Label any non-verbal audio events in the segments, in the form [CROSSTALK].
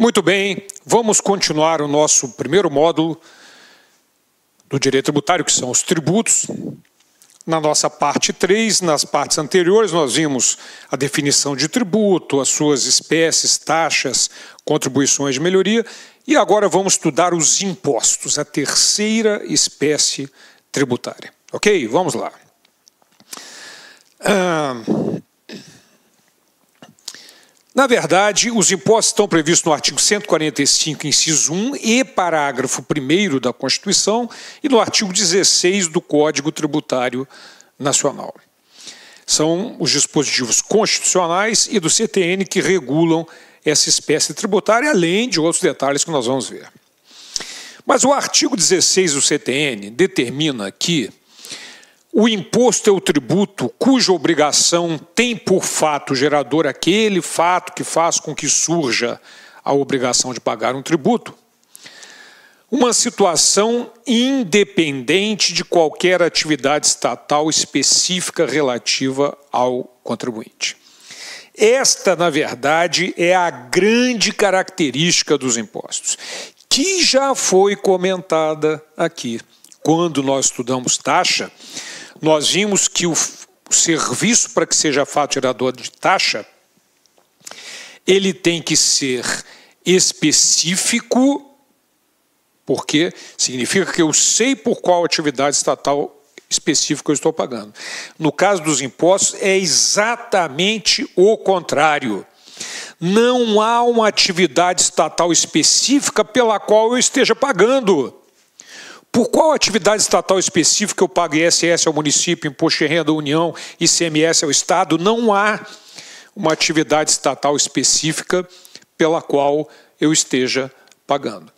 Muito bem, vamos continuar o nosso primeiro módulo do direito tributário, que são os tributos. Na nossa parte 3, nas partes anteriores, nós vimos a definição de tributo, as suas espécies, taxas, contribuições de melhoria, e agora vamos estudar os impostos, a terceira espécie tributária. Ok? Vamos lá. Ah... Na verdade, os impostos estão previstos no artigo 145, inciso 1 e parágrafo 1 da Constituição e no artigo 16 do Código Tributário Nacional. São os dispositivos constitucionais e do CTN que regulam essa espécie tributária, além de outros detalhes que nós vamos ver. Mas o artigo 16 do CTN determina que o imposto é o tributo cuja obrigação tem por fato gerador aquele fato que faz com que surja a obrigação de pagar um tributo. Uma situação independente de qualquer atividade estatal específica relativa ao contribuinte. Esta, na verdade, é a grande característica dos impostos, que já foi comentada aqui quando nós estudamos taxa, nós vimos que o serviço para que seja fato gerador de taxa, ele tem que ser específico, porque significa que eu sei por qual atividade estatal específica eu estou pagando. No caso dos impostos, é exatamente o contrário. Não há uma atividade estatal específica pela qual eu esteja pagando. Por qual atividade estatal específica eu pago ISS ao município, imposto de renda à União, ICMS ao Estado? Não há uma atividade estatal específica pela qual eu esteja pagando.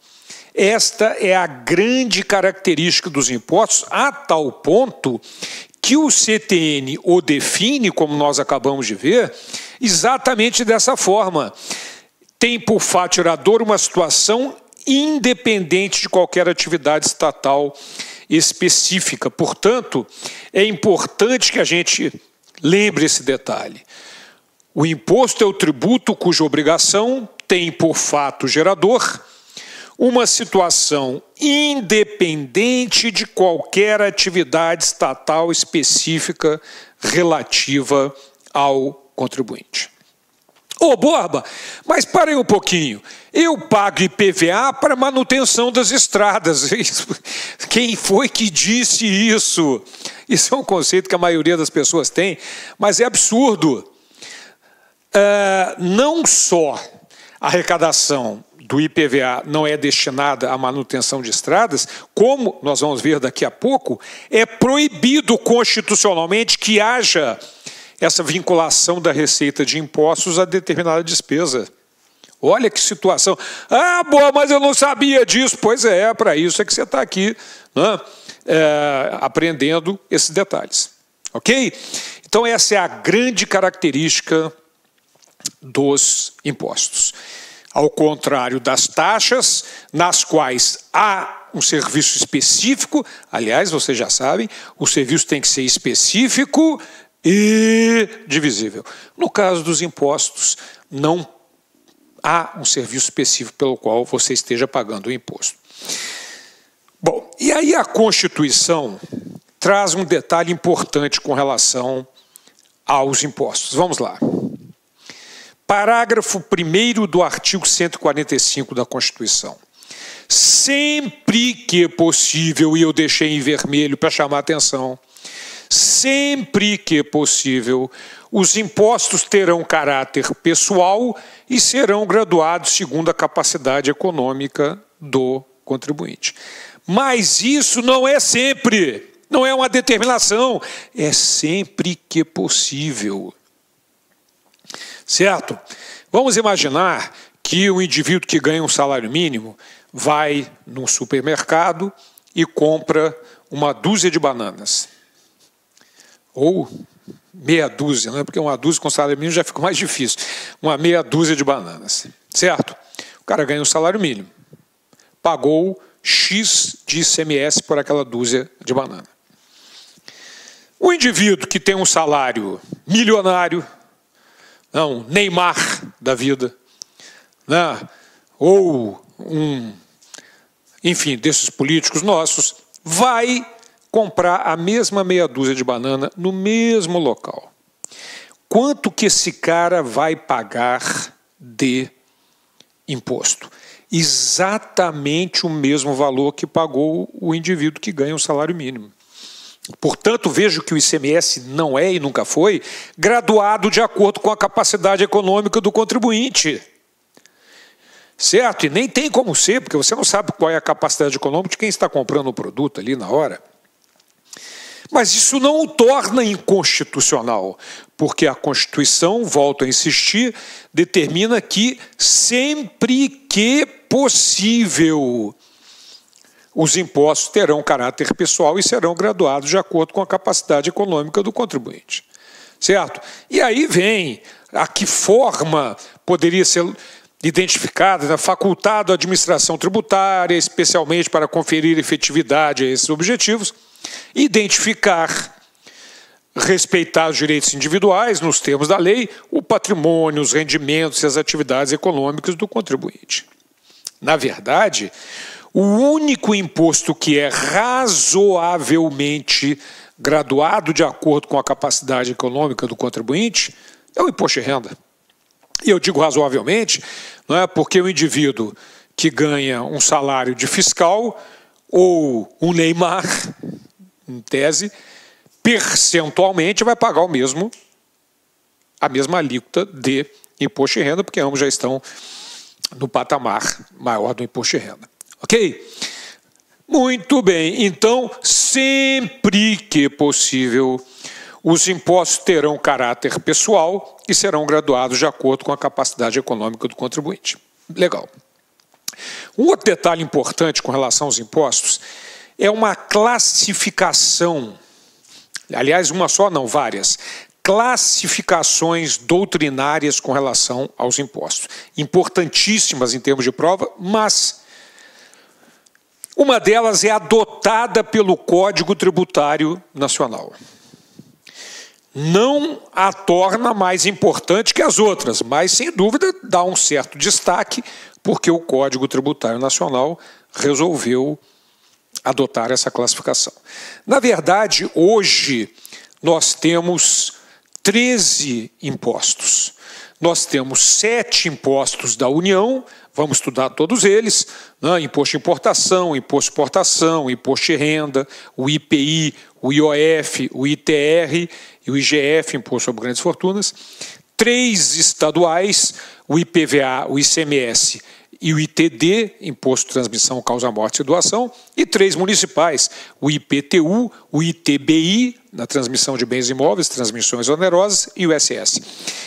Esta é a grande característica dos impostos, a tal ponto que o CTN o define, como nós acabamos de ver, exatamente dessa forma. Tem por faturador uma situação independente de qualquer atividade estatal específica. Portanto, é importante que a gente lembre esse detalhe. O imposto é o tributo cuja obrigação tem por fato gerador uma situação independente de qualquer atividade estatal específica relativa ao contribuinte. Ô Borba, mas parei um pouquinho. Eu pago IPVA para manutenção das estradas. [LAUGHS] Quem foi que disse isso? Isso é um conceito que a maioria das pessoas tem, mas é absurdo. Uh, não só a arrecadação do IPVA não é destinada à manutenção de estradas, como nós vamos ver daqui a pouco, é proibido constitucionalmente que haja essa vinculação da receita de impostos a determinada despesa. Olha que situação. Ah, boa, mas eu não sabia disso. Pois é, para isso é que você está aqui né, é, aprendendo esses detalhes. Ok? Então, essa é a grande característica dos impostos. Ao contrário das taxas, nas quais há um serviço específico, aliás, vocês já sabem, o serviço tem que ser específico, e divisível. No caso dos impostos, não há um serviço específico pelo qual você esteja pagando o imposto. Bom, e aí a Constituição traz um detalhe importante com relação aos impostos. Vamos lá. Parágrafo 1 do artigo 145 da Constituição. Sempre que possível, e eu deixei em vermelho para chamar a atenção, sempre que possível, os impostos terão caráter pessoal e serão graduados segundo a capacidade econômica do contribuinte. Mas isso não é sempre, não é uma determinação, é sempre que possível. Certo? Vamos imaginar que o indivíduo que ganha um salário mínimo vai num supermercado e compra uma dúzia de bananas ou meia dúzia, né? porque uma dúzia com salário mínimo já fica mais difícil, uma meia dúzia de bananas, certo? O cara ganha um salário mínimo, pagou X de ICMS por aquela dúzia de banana. O indivíduo que tem um salário milionário, não, Neymar da vida, né? ou um, enfim, desses políticos nossos, vai comprar a mesma meia dúzia de banana no mesmo local. Quanto que esse cara vai pagar de imposto? Exatamente o mesmo valor que pagou o indivíduo que ganha o salário mínimo. Portanto, vejo que o ICMS não é e nunca foi graduado de acordo com a capacidade econômica do contribuinte. Certo? E nem tem como ser, porque você não sabe qual é a capacidade econômica de quem está comprando o produto ali na hora. Mas isso não o torna inconstitucional, porque a Constituição, volto a insistir, determina que sempre que possível os impostos terão caráter pessoal e serão graduados de acordo com a capacidade econômica do contribuinte. Certo? E aí vem a que forma poderia ser identificada, né, facultada à administração tributária, especialmente para conferir efetividade a esses objetivos Identificar, respeitar os direitos individuais, nos termos da lei, o patrimônio, os rendimentos e as atividades econômicas do contribuinte. Na verdade, o único imposto que é razoavelmente graduado de acordo com a capacidade econômica do contribuinte é o imposto de renda. E eu digo razoavelmente, não é porque o indivíduo que ganha um salário de fiscal ou um Neymar em tese, percentualmente vai pagar o mesmo a mesma alíquota de imposto de renda, porque ambos já estão no patamar maior do imposto de renda. Ok? Muito bem, então, sempre que possível, os impostos terão caráter pessoal e serão graduados de acordo com a capacidade econômica do contribuinte. Legal. Um outro detalhe importante com relação aos impostos é uma classificação, aliás, uma só, não, várias, classificações doutrinárias com relação aos impostos. Importantíssimas em termos de prova, mas uma delas é adotada pelo Código Tributário Nacional. Não a torna mais importante que as outras, mas sem dúvida dá um certo destaque, porque o Código Tributário Nacional resolveu adotar essa classificação. Na verdade, hoje nós temos 13 impostos. Nós temos sete impostos da União, vamos estudar todos eles: né? imposto de importação, imposto de exportação, imposto de renda, o IPI, o IOF, o ITR e o IGF, imposto sobre grandes fortunas. Três estaduais: o IPVA, o ICMS e o ITD, Imposto Transmissão Causa Morte e Doação, e três municipais, o IPTU, o ITBI, na transmissão de bens imóveis, transmissões onerosas, e o SS.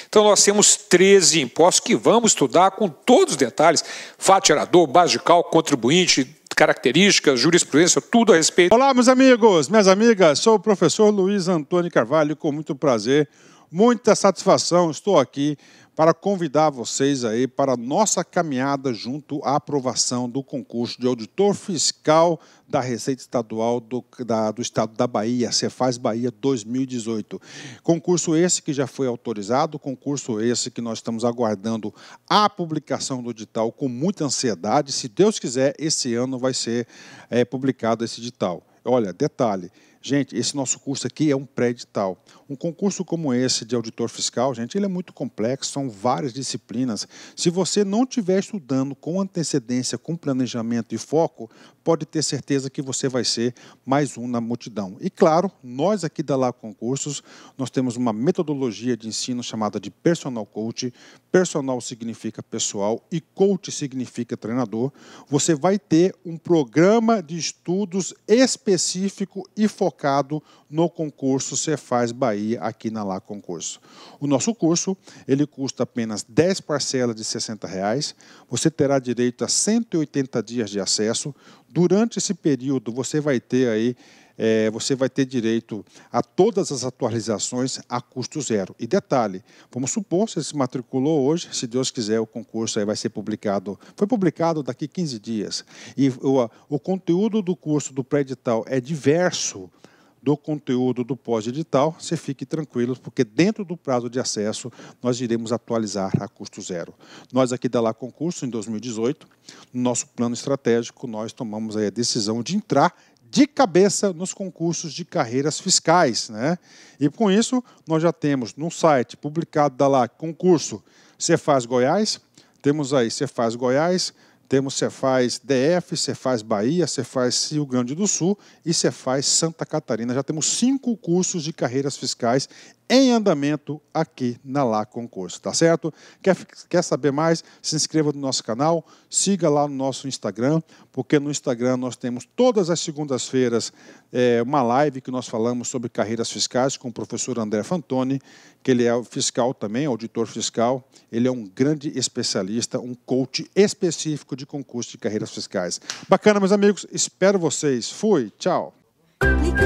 Então nós temos 13 impostos que vamos estudar com todos os detalhes, fato gerador, base de cálculo, contribuinte, características, jurisprudência, tudo a respeito. Olá, meus amigos, minhas amigas, sou o professor Luiz Antônio Carvalho, com muito prazer, muita satisfação, estou aqui para convidar vocês aí para a nossa caminhada junto à aprovação do concurso de auditor fiscal da Receita Estadual do, da, do Estado da Bahia, Cefaz Bahia 2018. Concurso esse que já foi autorizado, concurso esse que nós estamos aguardando a publicação do edital com muita ansiedade. Se Deus quiser, esse ano vai ser é, publicado esse edital. Olha, detalhe, Gente, esse nosso curso aqui é um pré-edital. Um concurso como esse de auditor fiscal, gente, ele é muito complexo, são várias disciplinas. Se você não estiver estudando com antecedência, com planejamento e foco, pode ter certeza que você vai ser mais um na multidão. E claro, nós aqui da Lá Concursos, nós temos uma metodologia de ensino chamada de personal coach personal significa pessoal e coach significa treinador, você vai ter um programa de estudos específico e focado no concurso Cefaz Bahia aqui na Lá Concurso. O nosso curso, ele custa apenas 10 parcelas de 60 reais, você terá direito a 180 dias de acesso, durante esse período você vai ter aí é, você vai ter direito a todas as atualizações a custo zero. E detalhe, vamos supor, você se matriculou hoje, se Deus quiser, o concurso aí vai ser publicado. Foi publicado daqui 15 dias. E o, o conteúdo do curso do pré-edital é diverso do conteúdo do pós-edital, você fique tranquilo, porque dentro do prazo de acesso nós iremos atualizar a custo zero. Nós aqui da Lá Concurso, em 2018, no nosso plano estratégico, nós tomamos a decisão de entrar de cabeça nos concursos de carreiras fiscais. Né? E com isso, nós já temos no site publicado da LAC concurso Cefaz Goiás, temos aí Cefaz Goiás, temos Cefaz DF, Cefaz Bahia, Cefaz Rio Grande do Sul e Cefaz Santa Catarina. Já temos cinco cursos de carreiras fiscais em andamento aqui na Lá Concurso, tá certo? Quer, quer saber mais? Se inscreva no nosso canal, siga lá no nosso Instagram, porque no Instagram nós temos todas as segundas-feiras é, uma live que nós falamos sobre carreiras fiscais com o professor André Fantoni, que ele é fiscal também, auditor fiscal. Ele é um grande especialista, um coach específico de concurso de carreiras fiscais. Bacana, meus amigos. Espero vocês. Fui. Tchau. Clique,